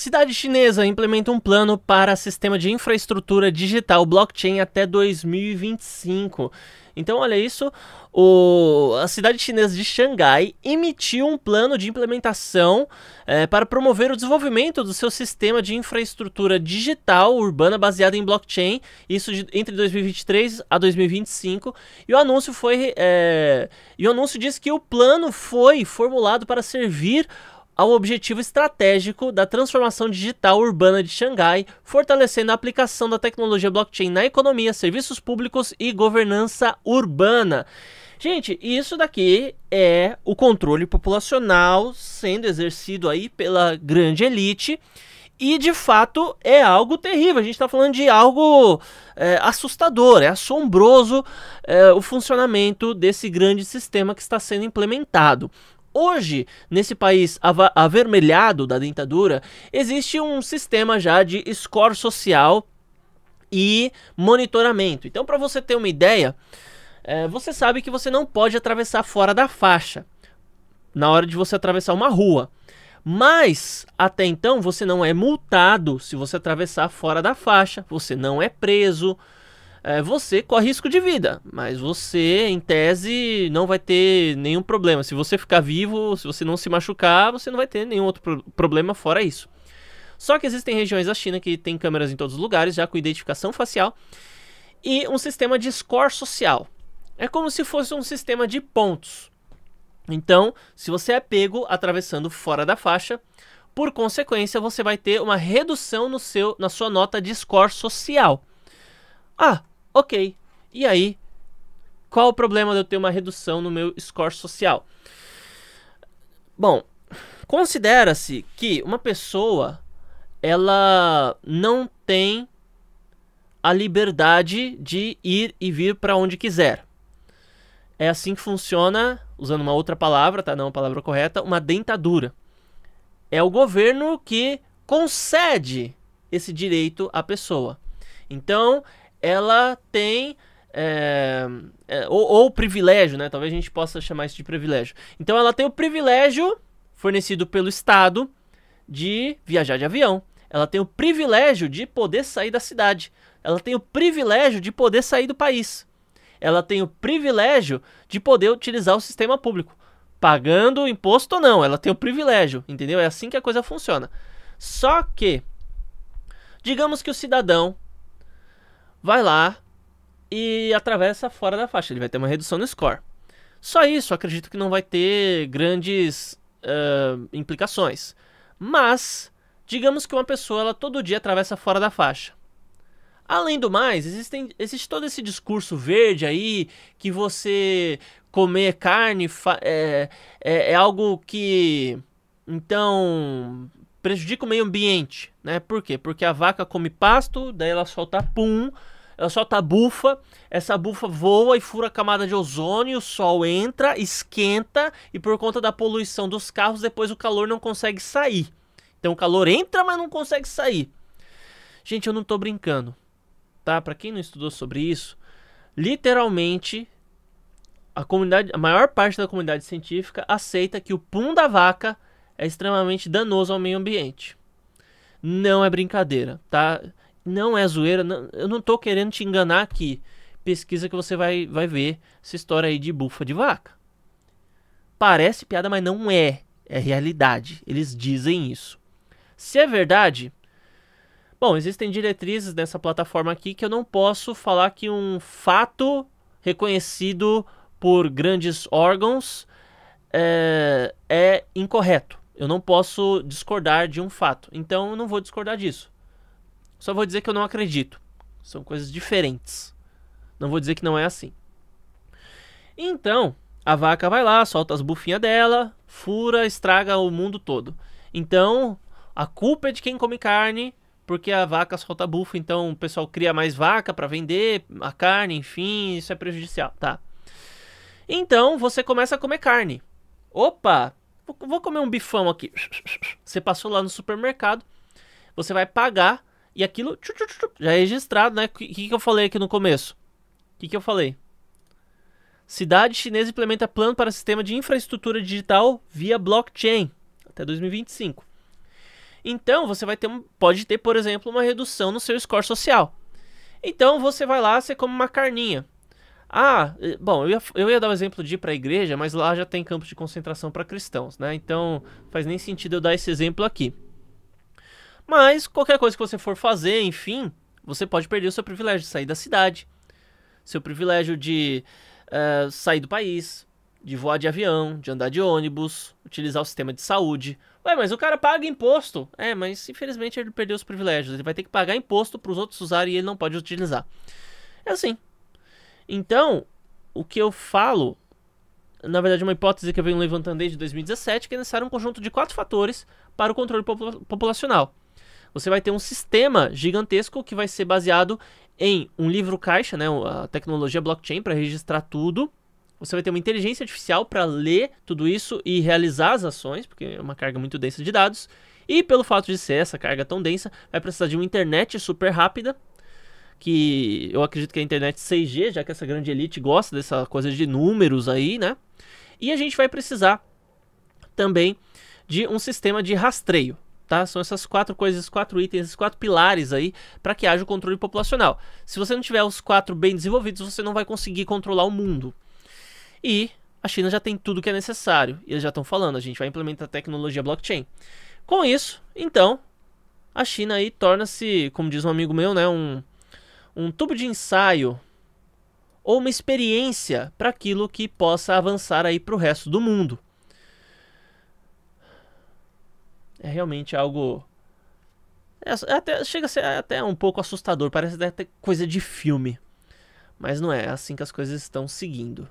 Cidade chinesa implementa um plano para sistema de infraestrutura digital blockchain até 2025. Então, olha isso, o, a cidade chinesa de Xangai emitiu um plano de implementação é, para promover o desenvolvimento do seu sistema de infraestrutura digital urbana baseada em blockchain, isso de, entre 2023 a 2025. E o anúncio foi. É, e o anúncio diz que o plano foi formulado para servir ao objetivo estratégico da transformação digital urbana de Xangai, fortalecendo a aplicação da tecnologia blockchain na economia, serviços públicos e governança urbana. Gente, isso daqui é o controle populacional sendo exercido aí pela grande elite. E de fato é algo terrível. A gente está falando de algo é, assustador, é assombroso é, o funcionamento desse grande sistema que está sendo implementado. Hoje, nesse país avermelhado da dentadura, existe um sistema já de score social e monitoramento. Então, para você ter uma ideia, é, você sabe que você não pode atravessar fora da faixa na hora de você atravessar uma rua. Mas até então você não é multado se você atravessar fora da faixa, você não é preso, é, você corre risco de vida, mas você, em tese, não vai ter nenhum problema. Se você ficar vivo, se você não se machucar, você não vai ter nenhum outro pro problema fora isso. Só que existem regiões da China que tem câmeras em todos os lugares, já com identificação facial, e um sistema de score social. É como se fosse um sistema de pontos. Então, se você é pego atravessando fora da faixa, por consequência, você vai ter uma redução no seu, na sua nota de score social. Ah, ok. E aí, qual o problema de eu ter uma redução no meu score social? Bom, considera-se que uma pessoa ela não tem a liberdade de ir e vir para onde quiser. É assim que funciona, usando uma outra palavra, tá? Não a palavra correta, uma dentadura. É o governo que concede esse direito à pessoa. Então, ela tem é, é, ou, ou, privilégio, né? Talvez a gente possa chamar isso de privilégio. Então ela tem o privilégio fornecido pelo Estado de viajar de avião. Ela tem o privilégio de poder sair da cidade. Ela tem o privilégio de poder sair do país. Ela tem o privilégio de poder utilizar o sistema público, pagando imposto ou não. Ela tem o privilégio, entendeu? É assim que a coisa funciona. Só que, digamos que o cidadão vai lá e atravessa fora da faixa. Ele vai ter uma redução no score. Só isso, acredito que não vai ter grandes uh, implicações. Mas, digamos que uma pessoa ela todo dia atravessa fora da faixa. Além do mais, existem, existe todo esse discurso verde aí que você comer carne é, é, é algo que então prejudica o meio ambiente, né? Por quê? Porque a vaca come pasto, daí ela solta pum, ela solta bufa, essa bufa voa e fura a camada de ozônio, o sol entra, esquenta e por conta da poluição dos carros, depois o calor não consegue sair. Então o calor entra, mas não consegue sair. Gente, eu não tô brincando, tá? Para quem não estudou sobre isso, literalmente a comunidade, a maior parte da comunidade científica aceita que o pum da vaca é extremamente danoso ao meio ambiente. Não é brincadeira, tá? Não é zoeira, não, eu não tô querendo te enganar aqui. Pesquisa que você vai, vai ver essa história aí de bufa de vaca. Parece piada, mas não é. É realidade. Eles dizem isso. Se é verdade, Bom, existem diretrizes nessa plataforma aqui que eu não posso falar que um fato reconhecido por grandes órgãos é, é, incorreto. Eu não posso discordar de um fato. Então eu não vou discordar disso. Só vou dizer que eu não acredito. São coisas diferentes. Não vou dizer que não é assim. Então, a vaca vai lá, solta as bufinhas dela, fura, estraga o mundo todo. Então, a culpa é de quem come carne, porque a vaca solta bufa, então o pessoal cria mais vaca para vender a carne, enfim, isso é prejudicial, tá? Então, você começa a comer carne. Opa, vou comer um bifão aqui. Você passou lá no supermercado, você vai pagar e aquilo já é registrado, né? O que, que eu falei aqui no começo? O que, que eu falei? Cidade chinesa implementa plano para sistema de infraestrutura digital via blockchain até 2025. Então você vai ter, pode ter, por exemplo, uma redução no seu score social. Então você vai lá, você come uma carninha. Ah, eh, bom, eu ia, eu ia dar o um exemplo de ir para a igreja, mas lá já tem campos de concentração para cristãos, né? Então faz nem sentido eu dar esse exemplo aqui. Mas qualquer coisa que você for fazer, enfim, você pode perder o seu privilégio de sair da cidade, seu privilégio de uh, sair do país, de voar de avião, de andar de ônibus, utilizar o sistema de saúde. Ué, mas o cara paga imposto. É, mas infelizmente ele perdeu os privilégios. Ele vai ter que pagar imposto para os outros usarem e ele não pode utilizar. É assim. Então, o que eu falo, na verdade, é uma hipótese que eu venho levantando desde 2017, que é necessário um conjunto de quatro fatores para o controle popula populacional. Você vai ter um sistema gigantesco que vai ser baseado em um livro caixa, né, a tecnologia blockchain para registrar tudo. Você vai ter uma inteligência artificial para ler tudo isso e realizar as ações, porque é uma carga muito densa de dados. E pelo fato de ser essa carga tão densa, vai precisar de uma internet super rápida que eu acredito que a internet 6G, já que essa grande elite gosta dessa coisa de números aí, né? E a gente vai precisar também de um sistema de rastreio, tá? São essas quatro coisas, quatro itens, esses quatro pilares aí para que haja o controle populacional. Se você não tiver os quatro bem desenvolvidos, você não vai conseguir controlar o mundo. E a China já tem tudo que é necessário. E eles já estão falando, a gente vai implementar a tecnologia blockchain. Com isso, então, a China aí torna-se, como diz um amigo meu, né, um um tubo de ensaio ou uma experiência para aquilo que possa avançar aí para o resto do mundo. É realmente algo é, é, até, chega a ser até um pouco assustador, parece até coisa de filme. Mas não é, é assim que as coisas estão seguindo.